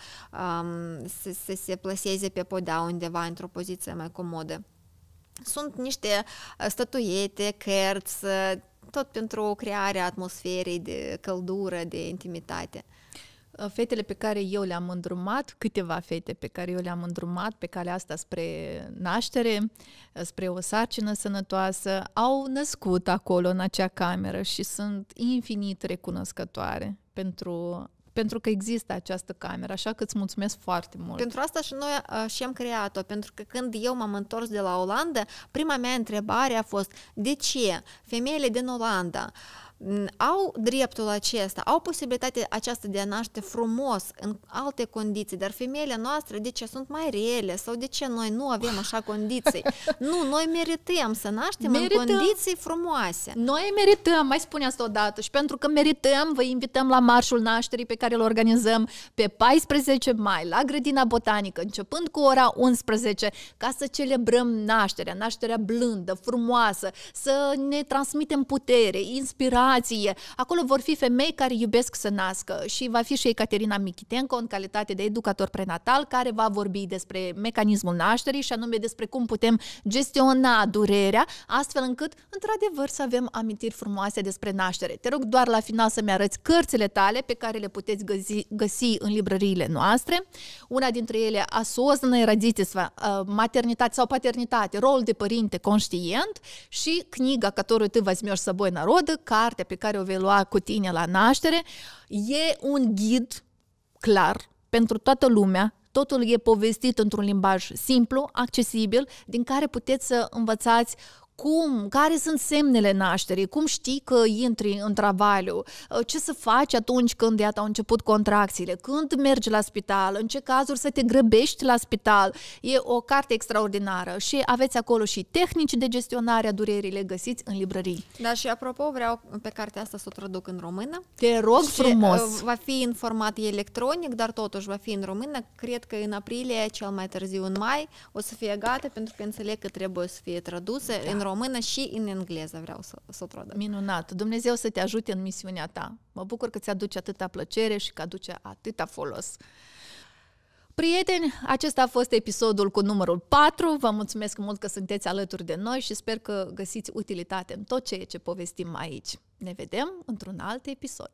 um, să, să se plaseze pe podea undeva într-o poziție mai comodă. Sunt niște statuete, cărți, tot pentru crearea atmosferei de căldură, de intimitate fetele pe care eu le-am îndrumat, câteva fete pe care eu le-am îndrumat pe calea asta spre naștere, spre o sarcină sănătoasă, au născut acolo în acea cameră și sunt infinit recunoscătoare pentru pentru că există această cameră, așa că îți mulțumesc foarte mult. Pentru asta și noi uh, și am creat-o, pentru că când eu m-am întors de la Olanda, prima mea întrebare a fost de ce femeile din Olanda uh, au dreptul acesta, au posibilitatea aceasta de a naște frumos în alte condiții, dar femeile noastre de ce sunt mai rele sau de ce noi nu avem așa condiții? Nu, noi merităm să naștem merităm. în condiții frumoase. Noi merităm, mai spune asta odată și pentru că merităm, vă invităm la marșul nașterii pe care îl organizăm pe 14 mai la Grădina Botanică, începând cu ora 11, ca să celebrăm nașterea, nașterea blândă, frumoasă, să ne transmitem putere, inspirare educație. Acolo vor fi femei care iubesc să nască și va fi și Ecaterina Michitenko în calitate de educator prenatal care va vorbi despre mecanismul nașterii și anume despre cum putem gestiona durerea astfel încât într-adevăr să avem amintiri frumoase despre naștere. Te rog doar la final să-mi arăți cărțile tale pe care le puteți găsi, găsi în librăriile noastre. Una dintre ele, Осознанное родительство, uh, maternitate sau paternitate, rol de părinte conștient și Kniga которую ты возьмешь с собой на роды, carte pe care o vei lua cu tine la naștere e un ghid clar pentru toată lumea, totul e povestit într-un limbaj simplu, accesibil, din care puteți să învățați cum? Care sunt semnele nașterii? Cum știi că intri în travaliu? Uh, ce să faci atunci când, iată, au început contracțiile? Când mergi la spital? În ce cazuri să te grăbești la spital? E o carte extraordinară și aveți acolo și tehnici de gestionare a durerii, le găsiți în librării. Da, și apropo, vreau pe cartea asta să o traduc în română. Te rog și frumos! Uh, va fi în format electronic, dar totuși va fi în română. Cred că în aprilie, cel mai târziu în mai, o să fie gata, pentru că înțeleg că trebuie să fie traduse da. în română română și în engleză vreau să, să o traduc. Minunat! Dumnezeu să te ajute în misiunea ta. Mă bucur că ți-aduce atâta plăcere și că aduce atâta folos. Prieteni, acesta a fost episodul cu numărul 4. Vă mulțumesc mult că sunteți alături de noi și sper că găsiți utilitate în tot ceea ce povestim aici. Ne vedem într-un alt episod.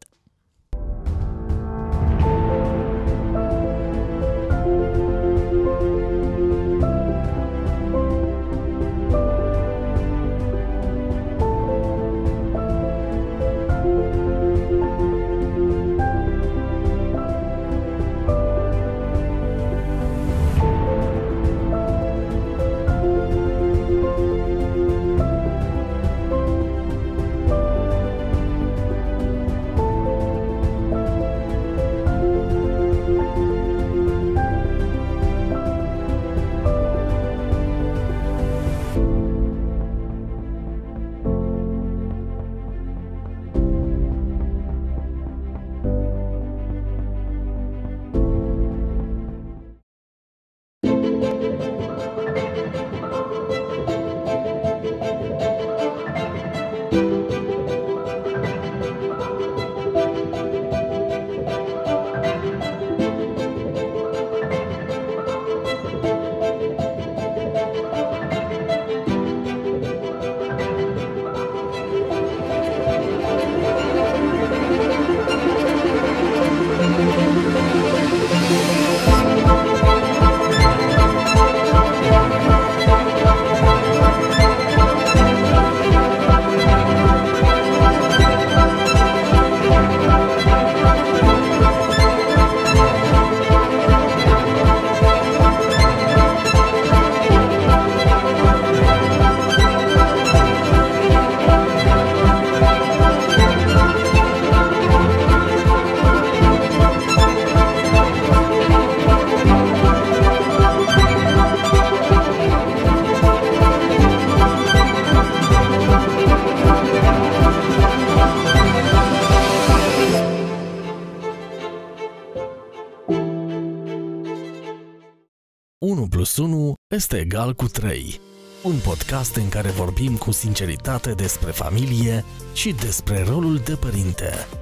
este egal cu 3. Un podcast în care vorbim cu sinceritate despre familie și despre rolul de părinte.